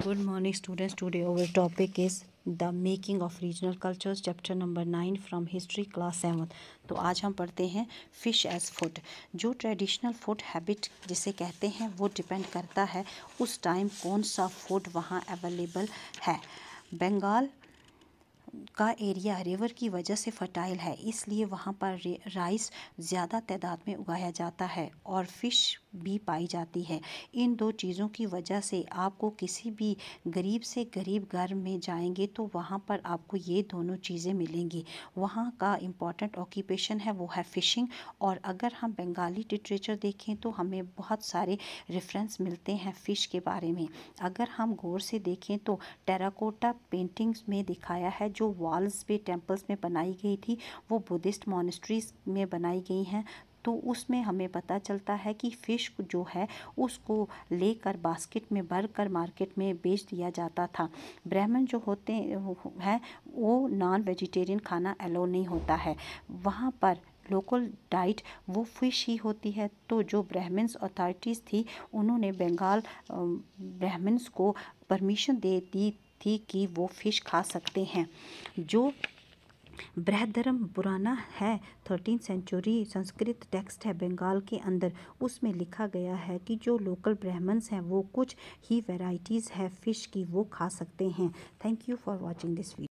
good morning students today our topic is the making of regional cultures chapter number nine from history class seven तो आज हम पढ़ते हैं fish as food जो traditional food habit जिसे कहते हैं वो डिपेंड करता है उस टाइम कौन सा फूड वहाँ अवेलेबल है बंगाल का एरिया रिवर की वजह से फर्टाइल है इसलिए वहाँ पर राइस ज़्यादा तादाद में उगाया जाता है और फिश भी पाई जाती है इन दो चीज़ों की वजह से आपको किसी भी गरीब से गरीब घर में जाएंगे तो वहाँ पर आपको ये दोनों चीज़ें मिलेंगी वहाँ का इम्पॉर्टेंट ऑक्यूपेशन है वो है फ़िशिंग और अगर हम बंगाली लिटरेचर देखें तो हमें बहुत सारे रेफरेंस मिलते हैं फ़िश के बारे में अगर हम गौर से देखें तो टेराकोटा पेंटिंग्स में दिखाया है जो वॉल्स पे टेम्पल्स में बनाई गई थी वो बुद्धिस्ट मोनिस्ट्रीज में बनाई गई हैं तो उसमें हमें पता चलता है कि फ़िश जो है उसको लेकर बास्केट में भर कर मार्केट में बेच दिया जाता था ब्राह्मण जो होते हैं वो नॉन वेजिटेरियन खाना अलाउ नहीं होता है वहाँ पर लोकल डाइट वो फिश ही होती है तो जो ब्राह्मण्स अथॉरिटीज़ थी उन्होंने बंगाल ब्राह्मण्स को परमिशन दे दी थी कि वो फिश खा सकते हैं जो बृहदरम पुराना है थर्टीन सेंचुरी संस्कृत टेक्स्ट है बंगाल के अंदर उसमें लिखा गया है कि जो लोकल ब्राह्मण्स हैं वो कुछ ही वेराइटीज़ है फ़िश की वो खा सकते हैं thank you for watching this video